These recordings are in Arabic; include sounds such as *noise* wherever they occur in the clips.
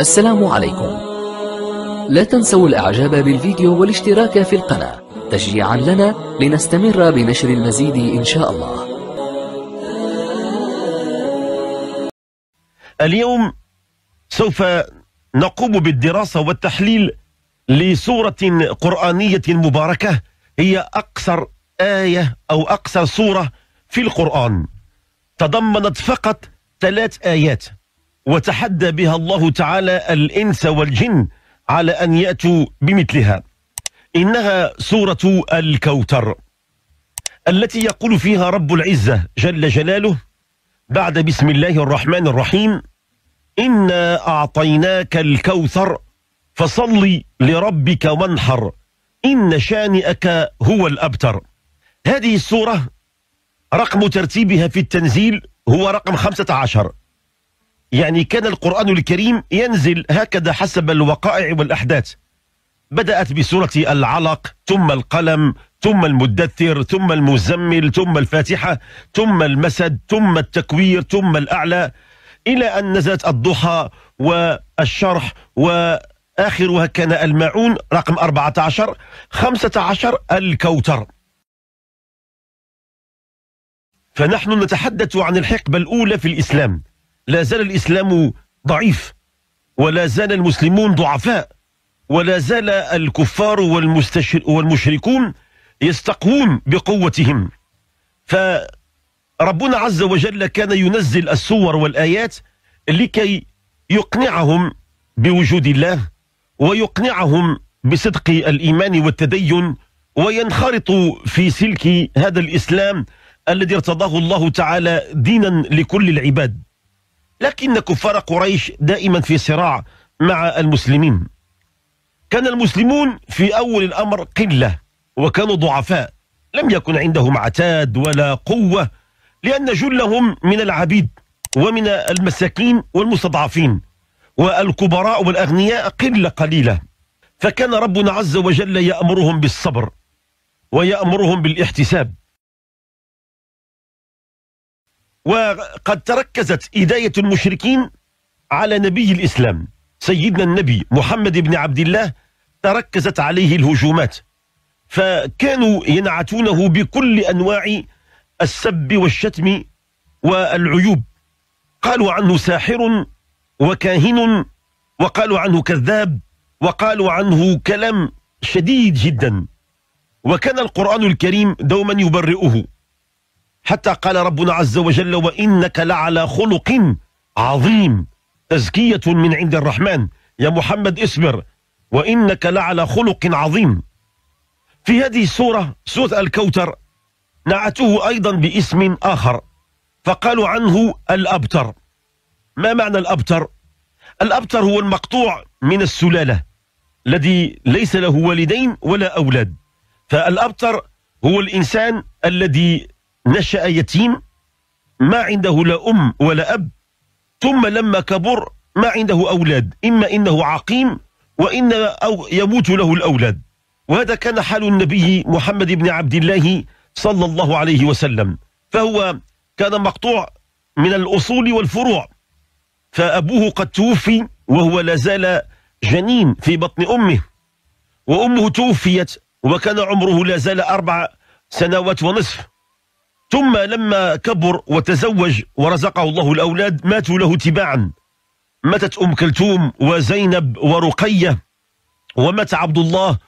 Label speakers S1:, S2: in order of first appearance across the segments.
S1: السلام عليكم لا تنسوا الاعجاب بالفيديو والاشتراك في القناة تشجيعا لنا لنستمر بنشر المزيد ان شاء الله اليوم سوف نقوم بالدراسة والتحليل لسورة قرآنية مباركة هي أقصر آية أو أقصر سورة في القرآن تضمنت فقط ثلاث آيات وتحدى بها الله تعالى الإنس والجن على أن يأتوا بمثلها إنها سورة الكوثر التي يقول فيها رب العزة جل جلاله بعد بسم الله الرحمن الرحيم إنا أعطيناك الكوثر فصل لربك وانحر إن شانئك هو الأبتر هذه السورة رقم ترتيبها في التنزيل هو رقم 15 يعني كان القرآن الكريم ينزل هكذا حسب الوقائع والأحداث بدأت بسورة العلق ثم القلم ثم المدثر ثم المزمل ثم الفاتحة ثم المسد ثم التكوير ثم الأعلى إلى أن نزلت الضحى والشرح وآخرها كان الماعون رقم 14 15 الكوثر فنحن نتحدث عن الحقبة الأولى في الإسلام لا زال الإسلام ضعيف ولا زال المسلمون ضعفاء ولا زال الكفار والمشركون يستقوون بقوتهم فربنا عز وجل كان ينزل السور والآيات لكي يقنعهم بوجود الله ويقنعهم بصدق الإيمان والتدين وينخرطوا في سلك هذا الإسلام الذي ارتضاه الله تعالى دينا لكل العباد لكن كفار قريش دائما في صراع مع المسلمين كان المسلمون في أول الأمر قلة وكانوا ضعفاء لم يكن عندهم عتاد ولا قوة لأن جلهم من العبيد ومن المساكين والمستضعفين والكبراء والأغنياء قلة قليلة فكان ربنا عز وجل يأمرهم بالصبر ويأمرهم بالاحتساب وقد تركزت إداية المشركين على نبي الإسلام سيدنا النبي محمد بن عبد الله تركزت عليه الهجومات فكانوا ينعتونه بكل أنواع السب والشتم والعيوب قالوا عنه ساحر وكاهن وقالوا عنه كذاب وقالوا عنه كلام شديد جدا وكان القرآن الكريم دوما يبرئه حتى قال ربنا عز وجل وإنك لعلى خلق عظيم تزكية من عند الرحمن يا محمد اصبر وإنك لعلى خلق عظيم في هذه السورة سورة الكوثر نعته أيضا باسم آخر فقالوا عنه الأبتر ما معنى الأبتر؟ الأبتر هو المقطوع من السلالة الذي ليس له والدين ولا أولاد فالأبتر هو الإنسان الذي نشأ يتيم ما عنده لا أم ولا أب ثم لما كبر ما عنده أولاد إما إنه عقيم وإن أو يموت له الأولاد وهذا كان حال النبي محمد بن عبد الله صلى الله عليه وسلم فهو كان مقطوع من الأصول والفروع فأبوه قد توفي وهو لازال جنين في بطن أمه وأمه توفيت وكان عمره لازال أربع سنوات ونصف ثم لما كبر وتزوج ورزقه الله الأولاد ماتوا له تباعا ماتت أم كلثوم وزينب ورقية ومات عبد الله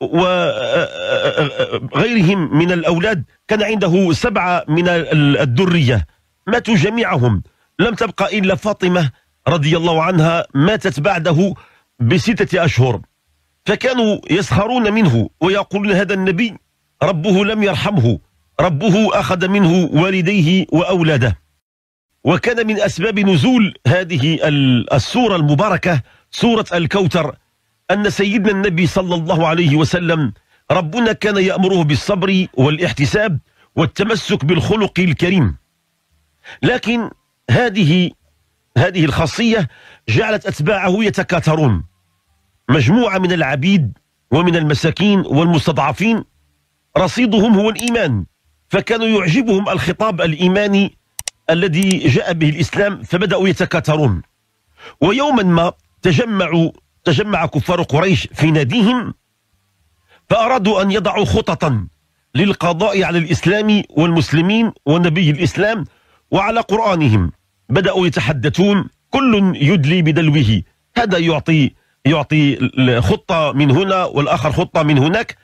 S1: وغيرهم من الأولاد كان عنده سبعة من الدرية ماتوا جميعهم لم تبقى إلا فاطمة رضي الله عنها ماتت بعده بستة أشهر فكانوا يسخرون منه ويقولون هذا النبي ربه لم يرحمه ربه أخذ منه والديه وأولاده وكان من أسباب نزول هذه السورة المباركة سورة الكوثر أن سيدنا النبي صلى الله عليه وسلم ربنا كان يأمره بالصبر والاحتساب والتمسك بالخلق الكريم لكن هذه هذه الخاصية جعلت أتباعه يتكاثرون مجموعة من العبيد ومن المساكين والمستضعفين رصيدهم هو الإيمان فكانوا يعجبهم الخطاب الإيماني الذي جاء به الإسلام فبدأوا يتكاثرون ويوما ما تجمعوا تجمع كفار قريش في ناديهم فأرادوا أن يضعوا خططا للقضاء على الإسلام والمسلمين ونبي الإسلام وعلى قرآنهم بدأوا يتحدثون كل يدلي بدلوه هذا يعطي يعطي خطة من هنا والآخر خطة من هناك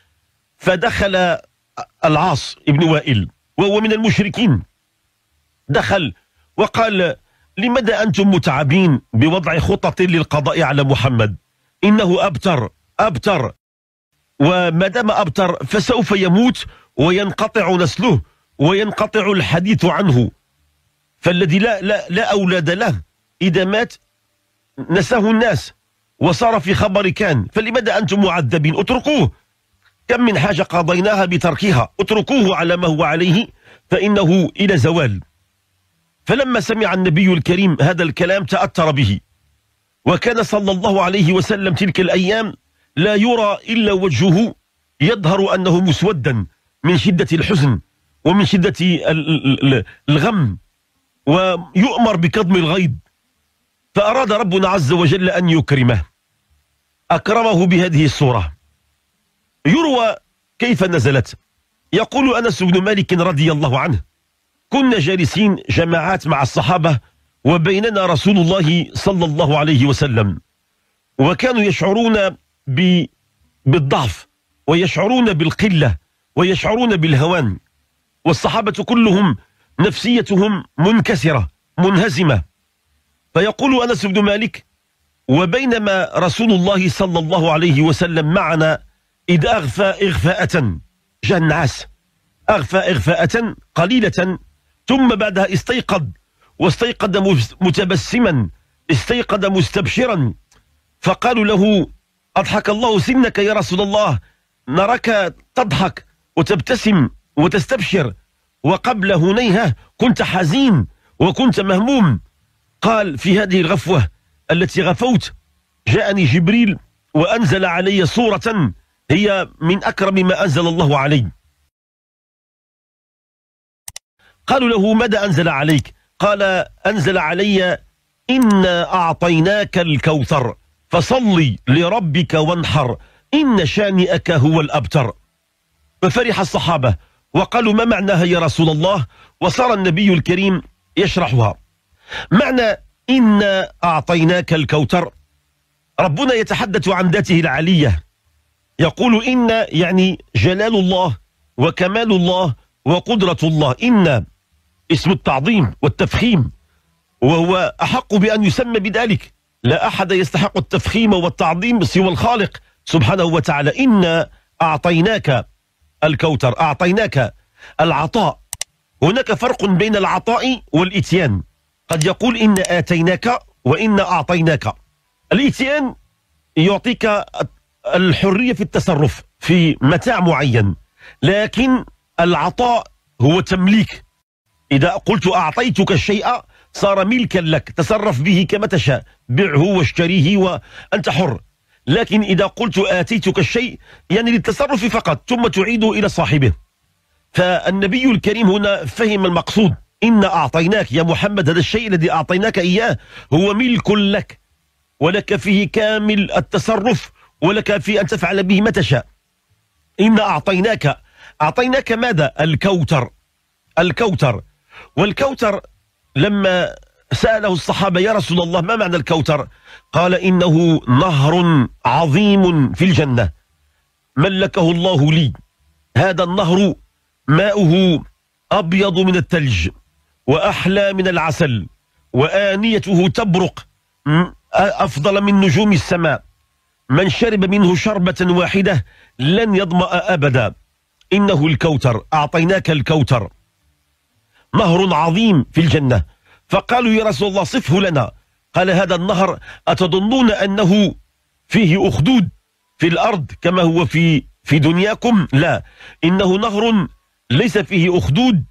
S1: فدخل العاص ابن وائل وهو من المشركين دخل وقال لماذا أنتم متعبين بوضع خطط للقضاء على محمد إنه أبتر أبتر وما دام أبتر فسوف يموت وينقطع نسله وينقطع الحديث عنه فالذي لا, لا, لا أولاد له إذا مات نساه الناس وصار في خبر كان فلماذا أنتم معذبين اتركوه كم من حاجة قضيناها بتركها اتركوه على ما هو عليه فإنه إلى زوال فلما سمع النبي الكريم هذا الكلام تأثر به وكان صلى الله عليه وسلم تلك الأيام لا يرى إلا وجهه يظهر أنه مسودا من شدة الحزن ومن شدة الغم ويؤمر بكظم الغيظ فأراد ربنا عز وجل أن يكرمه أكرمه بهذه الصورة يروى كيف نزلت يقول أنس بن مالك رضي الله عنه كنا جالسين جماعات مع الصحابة وبيننا رسول الله صلى الله عليه وسلم وكانوا يشعرون ب بالضعف ويشعرون بالقلة ويشعرون بالهوان والصحابة كلهم نفسيتهم منكسرة منهزمة فيقول أنس بن مالك وبينما رسول الله صلى الله عليه وسلم معنا إذا أغفى إغفاءة جاء النعاس أغفى إغفاءة قليلة ثم بعدها استيقظ واستيقظ متبسما استيقظ مستبشرا فقالوا له أضحك الله سنك يا رسول الله نراك تضحك وتبتسم وتستبشر وقبل هنيهة كنت حزين وكنت مهموم قال في هذه الغفوة التي غفوت جاءني جبريل وأنزل علي صورة هي من أكرم ما أنزل الله علي قالوا له ماذا أنزل عليك قال أنزل علي إنا أعطيناك الكوثر فصل لربك وانحر إن شانئك هو الأبتر ففرح الصحابة وقالوا ما معناها يا رسول الله وصار النبي الكريم يشرحها معنى إنا أعطيناك الكوثر ربنا يتحدث عن ذاته العلية يقول إن يعني جلال الله وكمال الله وقدرة الله إن اسم التعظيم والتفخيم وهو أحق بأن يسمى بذلك لا أحد يستحق التفخيم والتعظيم سوى الخالق سبحانه وتعالى إن أعطيناك الكوثر أعطيناك العطاء هناك فرق بين العطاء والإتيان قد يقول إن آتيناك وإن أعطيناك الإتيان يعطيك الحرية في التصرف في متاع معين لكن العطاء هو تمليك إذا قلت أعطيتك الشيء صار ملكا لك تصرف به كما تشاء بعه واشتريه وأنت حر لكن إذا قلت آتيتك الشيء يعني للتصرف فقط ثم تعيده إلى صاحبه فالنبي الكريم هنا فهم المقصود إن أعطيناك يا محمد هذا الشيء الذي أعطيناك إياه هو ملك لك ولك فيه كامل التصرف ولك في أن تفعل به ما تشاء إن أعطيناك أعطيناك ماذا الكوتر الكوتر والكوتر لما سأله الصحابة يا رسول الله ما معنى الكوتر قال إنه نهر عظيم في الجنة ملكه الله لي هذا النهر ماؤه أبيض من الثلج وأحلى من العسل وآنيته تبرق أفضل من نجوم السماء من شرب منه شربة واحدة لن يظمأ أبدا إنه الكوثر أعطيناك الكوثر نهر عظيم في الجنة فقالوا يا رسول الله صفه لنا قال هذا النهر أتظنون أنه فيه أخدود في الأرض كما هو في في دنياكم لا إنه نهر ليس فيه أخدود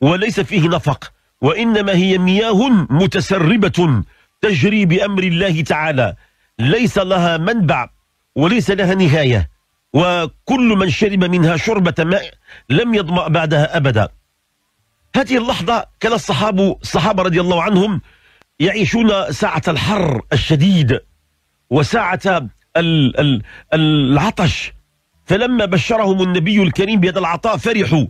S1: وليس فيه نفق وإنما هي مياه متسربة تجري بأمر الله تعالى ليس لها منبع وليس لها نهاية وكل من شرب منها شربة ماء لم يظمأ بعدها أبدا هذه اللحظة كان الصحابة, الصحابة رضي الله عنهم يعيشون ساعة الحر الشديد وساعة العطش فلما بشرهم النبي الكريم بهذا العطاء فرحوا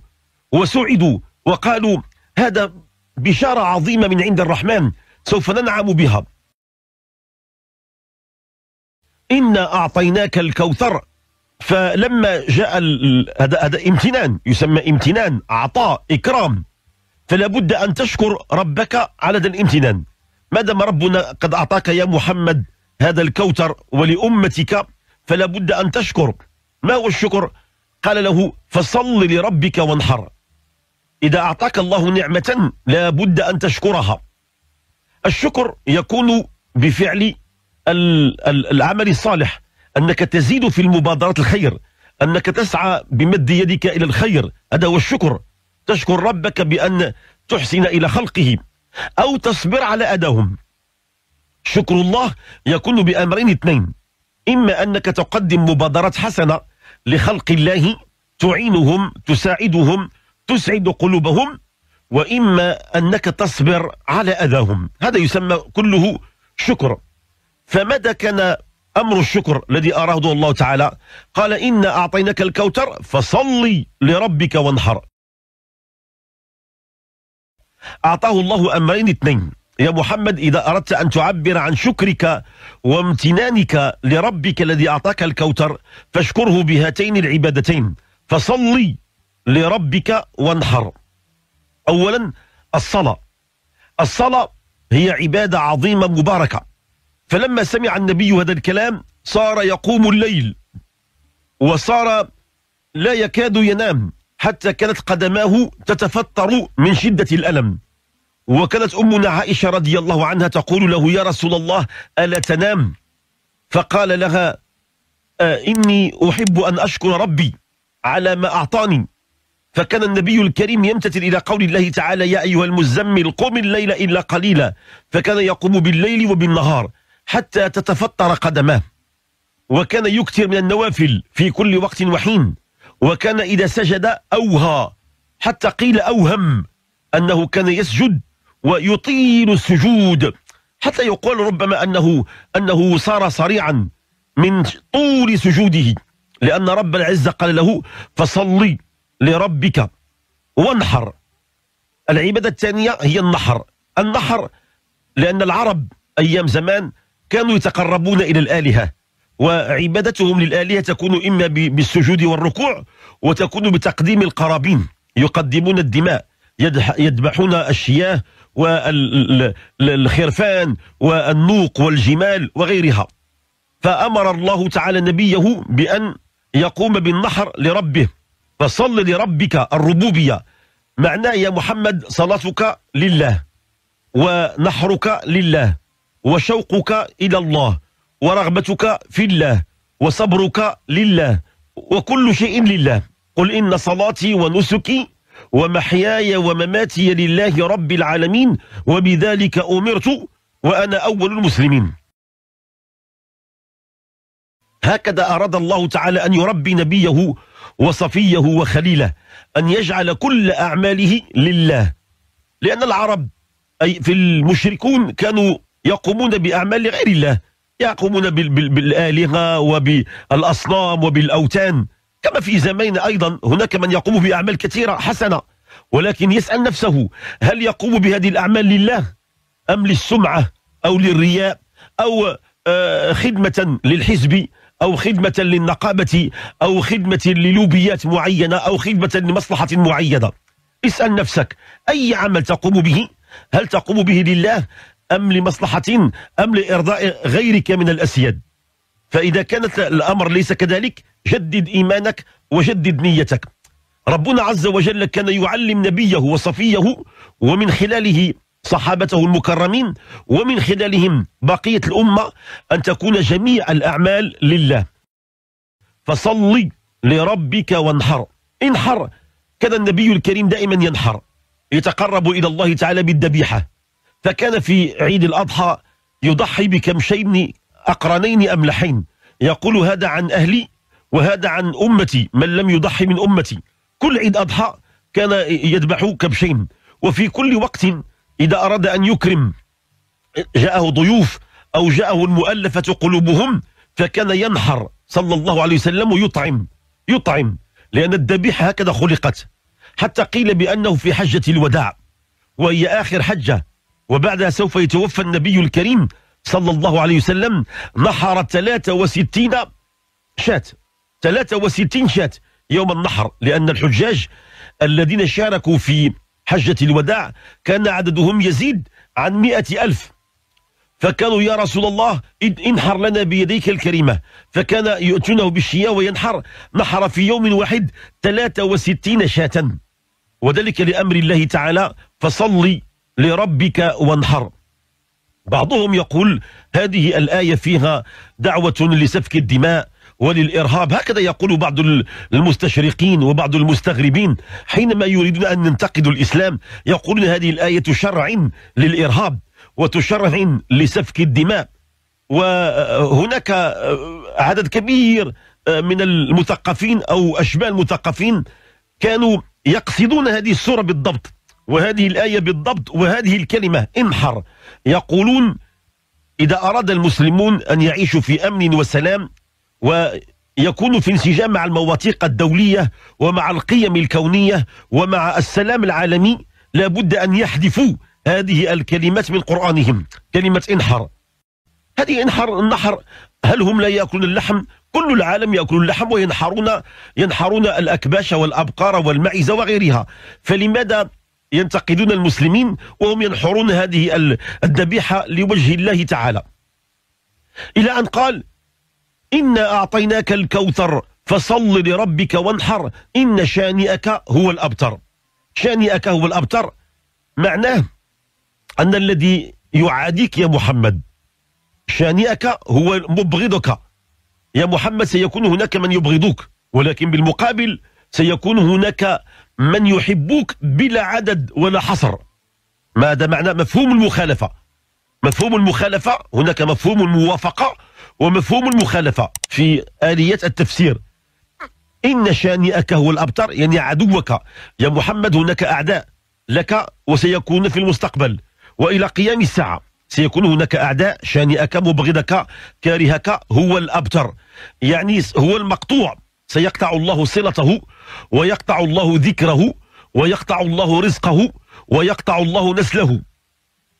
S1: وسعدوا وقالوا هذا بشارة عظيمة من عند الرحمن سوف ننعم بها إنا أعطيناك الكوثر فلما جاء هذا هذا امتنان يسمى امتنان عطاء إكرام فلا بد أن تشكر ربك على هذا الامتنان ما دام ربنا قد أعطاك يا محمد هذا الكوثر ولأمتك فلا بد أن تشكر ما هو الشكر قال له فصل لربك وانحر إذا أعطاك الله نعمة لا بد أن تشكرها الشكر يكون بفعل العمل الصالح أنك تزيد في المبادرات الخير أنك تسعى بمد يدك إلى الخير هذا هو الشكر تشكر ربك بأن تحسن إلى خلقه أو تصبر على أذاهم شكر الله يكون بأمرين اثنين إما أنك تقدم مبادرات حسنة لخلق الله تعينهم تساعدهم تسعد قلوبهم وإما أنك تصبر على أذاهم هذا يسمى كله شكر فماذا كان أمر الشكر الذي أراده الله تعالى قال إنا أعطيناك الكوثر فصلي لربك وانحر أعطاه الله أمرين اثنين يا محمد إذا أردت أن تعبر عن شكرك وامتنانك لربك الذي أعطاك الكوثر فاشكره بهاتين العبادتين فصلي لربك وانحر أولا الصلاة الصلاة هي عبادة عظيمة مباركة فلما سمع النبي هذا الكلام صار يقوم الليل وصار لا يكاد ينام حتى كانت قدماه تتفطر من شدة الألم وكانت أمنا عائشة رضي الله عنها تقول له يا رسول الله ألا تنام فقال لها آه، إني أحب أن أشكر ربي على ما أعطاني فكان النبي الكريم يمتثل إلى قول الله تعالى يا أيها المزمل قم الليل إلا قليلا فكان يقوم بالليل وبالنهار حتى تتفطر قدماه وكان يكثر من النوافل في كل وقت وحين وكان إذا سجد أوهى حتى قيل أوهم أنه كان يسجد ويطيل السجود حتى يقال ربما أنه أنه صار صريعا من طول سجوده لأن رب العزة قال له فصلي لربك وانحر العبادة الثانية هي النحر النحر لأن العرب أيام زمان كانوا يتقربون إلى الآلهة وعبادتهم للآلهة تكون إما بالسجود والركوع وتكون بتقديم القرابين يقدمون الدماء يذبحون الشياه والخرفان والنوق والجمال وغيرها فأمر الله تعالى نبيه بأن يقوم بالنحر لربه فصل لربك الربوبية معناه يا محمد صلاتك لله ونحرك لله وشوقك إلى الله ورغبتك في الله وصبرك لله وكل شيء لله قل إن صلاتي ونسكي ومحياي ومماتي لله رب العالمين وبذلك أمرت وأنا أول المسلمين هكذا أراد الله تعالى أن يربي نبيه وصفيه وخليله أن يجعل كل أعماله لله لأن العرب أي في المشركون كانوا يقومون بأعمال لغير الله يقومون بالآلهة وبالأصنام وبالأوتان كما في زماننا أيضا هناك من يقوم بأعمال كثيرة حسنة ولكن يسأل نفسه هل يقوم بهذه الأعمال لله أم للسمعة أو للرياء أو آه، خدمة للحزب أو خدمة للنقابة أو خدمة للوبيات معينة أو خدمة لمصلحة معينة اسأل نفسك أي عمل تقوم به هل تقوم به لله أم لمصلحة أم لإرضاء غيرك من الأسياد فإذا كانت الأمر ليس كذلك جدد إيمانك وجدد نيتك ربنا عز وجل كان يعلم نبيه وصفيه ومن خلاله صحابته المكرمين ومن خلالهم بقية الأمة أن تكون جميع الأعمال لله فصل لربك وانحر انحر كان النبي الكريم دائما ينحر يتقرب إلى الله تعالى بالذبيحة فكان في عيد الأضحى يضحي بكمشين أقرنين أملحين يقول هذا عن أهلي وهذا عن أمتي من لم يضحي من أمتي كل عيد أضحى كان يذبح كبشين وفي كل وقت إذا أراد أن يكرم جاءه ضيوف أو جاءه المؤلفة قلوبهم فكان ينحر صلى الله عليه وسلم ويطعم يطعم لأن الذبيحة هكذا خلقت حتى قيل بأنه في حجة الوداع وهي آخر حجة وبعدها سوف يتوفى النبي الكريم صلى الله عليه وسلم نحر 63 شاة 63 شاة يوم النحر لأن الحجاج الذين شاركوا في حجة الوداع كان عددهم يزيد عن مئة ألف فكانوا يا رسول الله انحر لنا بيديك الكريمة فكان يؤتونه بالشياء وينحر نحر في يوم واحد 63 شاة وذلك لأمر الله تعالى فصلي لربك وانحر بعضهم يقول هذه الآية فيها دعوة لسفك الدماء وللإرهاب هكذا يقول بعض المستشرقين وبعض المستغربين حينما يريدون أن ينتقدوا الإسلام يقولون هذه الآية شرع للإرهاب وتشرع لسفك الدماء وهناك عدد كبير من المثقفين أو أشبال المثقفين كانوا يقصدون هذه السورة بالضبط وهذه الآية بالضبط وهذه الكلمة انحر يقولون إذا أراد المسلمون أن يعيشوا في أمن وسلام ويكونوا في انسجام مع المواثيق الدولية ومع القيم الكونية ومع السلام العالمي لابد أن يحذفوا هذه الكلمات من قرآنهم كلمة انحر هذه انحر النحر هل هم لا يأكلون اللحم كل العالم يأكل اللحم وينحرون ينحرون الأكباش والأبقار والمعز وغيرها فلماذا ينتقدون المسلمين وهم ينحرون هذه الذبيحة لوجه الله تعالى إلى أن قال إنا أعطيناك الكوثر فصل لربك وانحر إن شانئك هو الأبتر شانئك هو الأبتر معناه أن الذي يعاديك يا محمد شانئك هو مبغضك يا محمد سيكون هناك من يبغضك ولكن بالمقابل سيكون هناك من يحبوك بلا عدد ولا حصر ماذا معنى مفهوم المخالفة مفهوم المخالفة هناك مفهوم الموافقة ومفهوم المخالفة في آلية التفسير إن شانئك هو الأبتر يعني عدوك يا محمد هناك أعداء لك وسيكون في المستقبل وإلى قيام الساعة سيكون هناك أعداء شانئك مبغضك كارهك هو الأبتر يعني هو المقطوع سيقطع الله صلته ويقطع الله ذكره ويقطع الله رزقه ويقطع الله نسله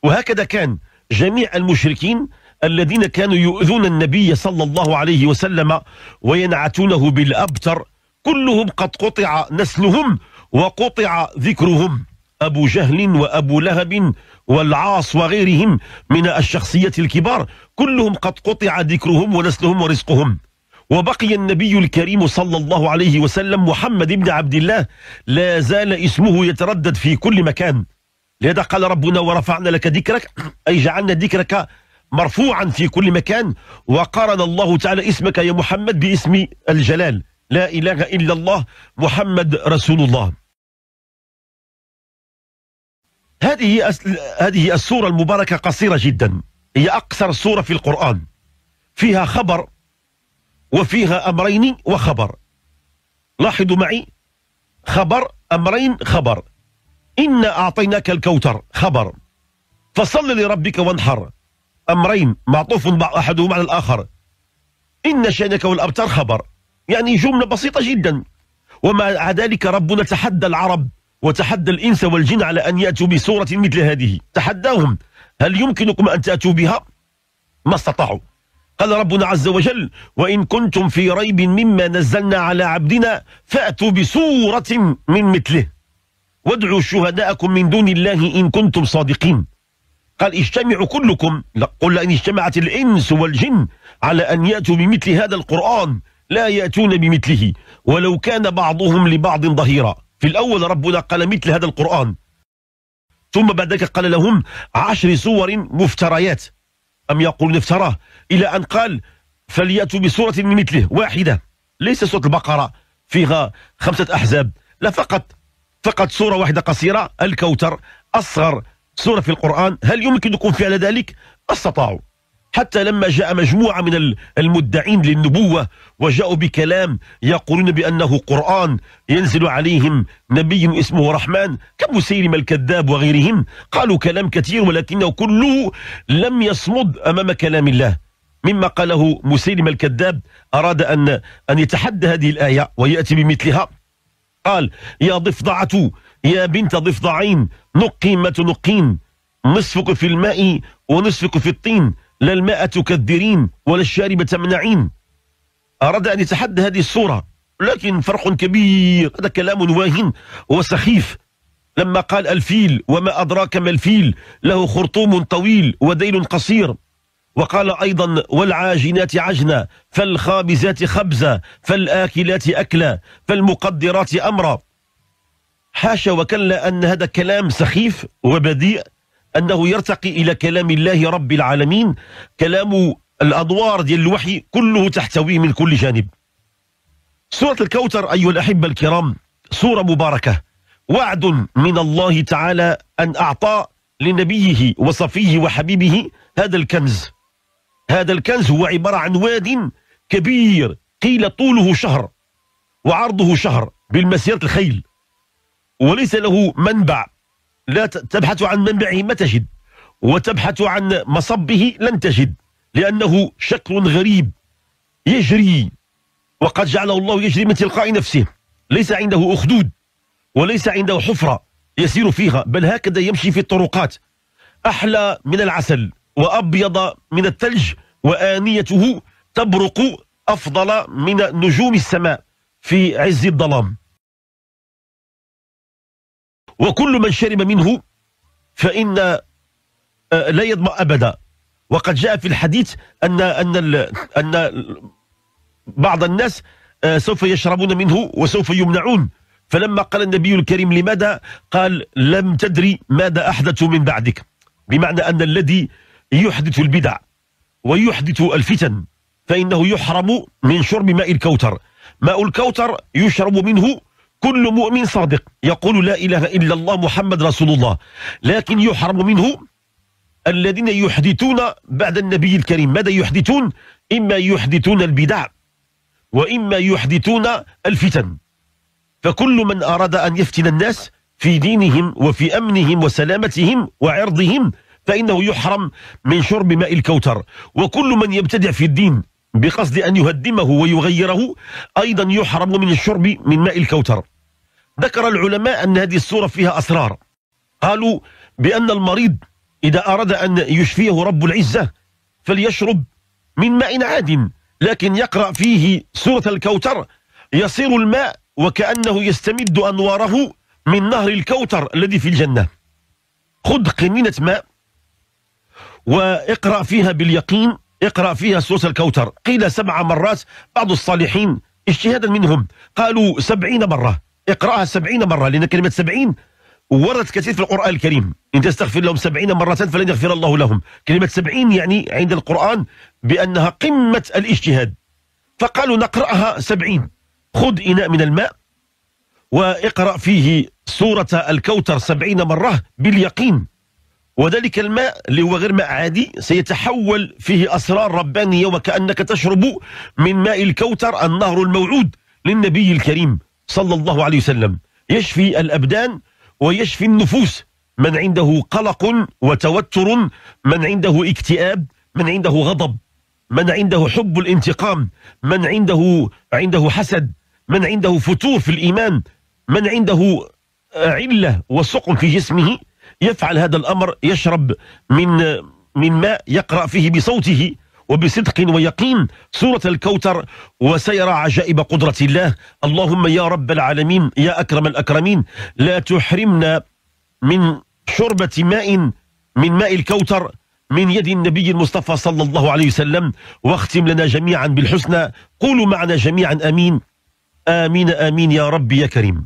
S1: وهكذا كان جميع المشركين الذين كانوا يؤذون النبي صلى الله عليه وسلم وينعتونه بالأبتر كلهم قد قطع نسلهم وقطع ذكرهم أبو جهل وأبو لهب والعاص وغيرهم من الشخصية الكبار كلهم قد قطع ذكرهم ونسلهم ورزقهم وبقي النبي الكريم صلى الله عليه وسلم محمد بن عبد الله لا زال اسمه يتردد في كل مكان لهذا قال ربنا ورفعنا لك ذكرك *clears throat* أي جعلنا ذكرك مرفوعا في كل مكان وقارن الله تعالى اسمك يا محمد باسم الجلال لا إله إلا الله محمد رسول الله هذه هذه السورة المباركة قصيرة جدا هي أقصر سورة في القرآن فيها خبر وفيها أمرين وخبر لاحظوا معي خبر أمرين خبر إنا أعطيناك الكوثر خبر فصل لربك وانحر أمرين معطوف أحدهما على الآخر إن شأنك والأبتر خبر يعني جملة بسيطة جدا ومع ذلك ربنا تحدى العرب وتحدى الإنس والجن على أن يأتوا بصورة مثل هذه تحداهم هل يمكنكم أن تأتوا بها؟ ما استطاعوا قال ربنا عز وجل وإن كنتم في ريب مما نزلنا على عبدنا فأتوا بسورة من مثله وادعوا شهداءكم من دون الله إن كنتم صادقين قال اجتمعوا كلكم قل أن اجتمعت الإنس والجن على أن يأتوا بمثل هذا القرآن لا يأتون بمثله ولو كان بعضهم لبعض ظهيرا في الأول ربنا قال مثل هذا القرآن ثم بعد ذلك قال لهم عشر صور مفتريات أم يقولون افتراه إلى أن قال فليأتوا بسورة من مثله واحدة ليس سورة البقرة فيها خمسة أحزاب لا فقط فقط سورة واحدة قصيرة الكوثر أصغر سورة في القرآن هل يمكنكم فعل ذلك؟ استطاعوا حتى لما جاء مجموعة من المدعين للنبوة وجاءوا بكلام يقولون بأنه قرآن ينزل عليهم نبي اسمه رحمن كمسيلم الكذاب وغيرهم قالوا كلام كثير ولكنه كله لم يصمد أمام كلام الله مما قاله مسيلم الكذاب أراد أن أن يتحدى هذه الآية ويأتي بمثلها قال يا ضفدعة يا بنت ضفدعين نقي ما تنقين نصفك في الماء ونصفك في الطين لا الماء تكدرين ولا الشارب تمنعين أراد أن يتحدى هذه الصورة لكن فرق كبير هذا كلام واهن وسخيف لما قال الفيل وما أدراك ما الفيل له خرطوم طويل وديل قصير وقال أيضا والعاجنات عجنا فالخابزات خبزا فالآكلات أكلا فالمقدرات أمرا حاشا وكلا أن هذا كلام سخيف وبديء أنه يرتقي إلى كلام الله رب العالمين كلام الأدوار ديال الوحي كله تحتويه من كل جانب سورة الكوثر أيها الأحبة الكرام سورة مباركة وعد من الله تعالى أن أعطى لنبيه وصفيه وحبيبه هذا الكنز هذا الكنز هو عبارة عن واد كبير قيل طوله شهر وعرضه شهر بالمسيرة الخيل وليس له منبع لا تبحث عن منبعه ما تجد وتبحث عن مصبه لن تجد لأنه شكل غريب يجري وقد جعله الله يجري من تلقاء نفسه ليس عنده أخدود وليس عنده حفرة يسير فيها بل هكذا يمشي في الطرقات أحلى من العسل وأبيض من الثلج وآنيته تبرق أفضل من نجوم السماء في عز الظلام وكل من شرب منه فإن آه، لا يضمأ أبدا وقد جاء في الحديث أن أن أن بعض الناس آه، سوف يشربون منه وسوف يمنعون فلما قال النبي الكريم لماذا قال لم تدري ماذا أحدث من بعدك بمعنى أن الذي يحدث البدع ويحدث الفتن فإنه يحرم من شرب ماء الكوثر ماء الكوثر يشرب منه كل مؤمن صادق يقول لا إله إلا الله محمد رسول الله لكن يحرم منه الذين يحدثون بعد النبي الكريم ماذا يحدثون إما يحدثون البدع وإما يحدثون الفتن فكل من أراد أن يفتن الناس في دينهم وفي أمنهم وسلامتهم وعرضهم فإنه يحرم من شرب ماء الكوثر وكل من يبتدع في الدين بقصد أن يهدمه ويغيره أيضا يحرم من الشرب من ماء الكوثر ذكر العلماء أن هذه السورة فيها أسرار قالوا بأن المريض إذا أراد أن يشفيه رب العزة فليشرب من ماء عاد لكن يقرأ فيه سورة الكوثر يصير الماء وكأنه يستمد أنواره من نهر الكوثر الذي في الجنة خذ قنينة ماء واقرأ فيها باليقين اقرأ فيها سورة الكوثر قيل سبع مرات بعض الصالحين اجتهادا منهم قالوا سبعين مرة اقرأها سبعين مرة لأن كلمة سبعين وردت كثير في القرآن الكريم إن تستغفر لهم سبعين مرة فلن يغفر الله لهم كلمة سبعين يعني عند القرآن بأنها قمة الاجتهاد فقالوا نقرأها سبعين خذ إناء من الماء واقرأ فيه سورة الكوثر سبعين مرة باليقين وذلك الماء اللي هو غير ماء عادي سيتحول فيه أسرار ربانية وكأنك تشرب من ماء الكوثر النهر الموعود للنبي الكريم صلى الله عليه وسلم يشفي الأبدان ويشفي النفوس من عنده قلق وتوتر من عنده اكتئاب من عنده غضب من عنده حب الانتقام من عنده عنده حسد من عنده فتور في الإيمان من عنده علة وسقم في جسمه يفعل هذا الأمر يشرب من من ماء يقرأ فيه بصوته وبصدق ويقين سورة الكوثر وسيرى عجائب قدرة الله اللهم يا رب العالمين يا أكرم الأكرمين لا تحرمنا من شربة ماء من ماء الكوثر من يد النبي المصطفى صلى الله عليه وسلم واختم لنا جميعا بالحسنى قولوا معنا جميعا امين امين امين يا ربي يا كريم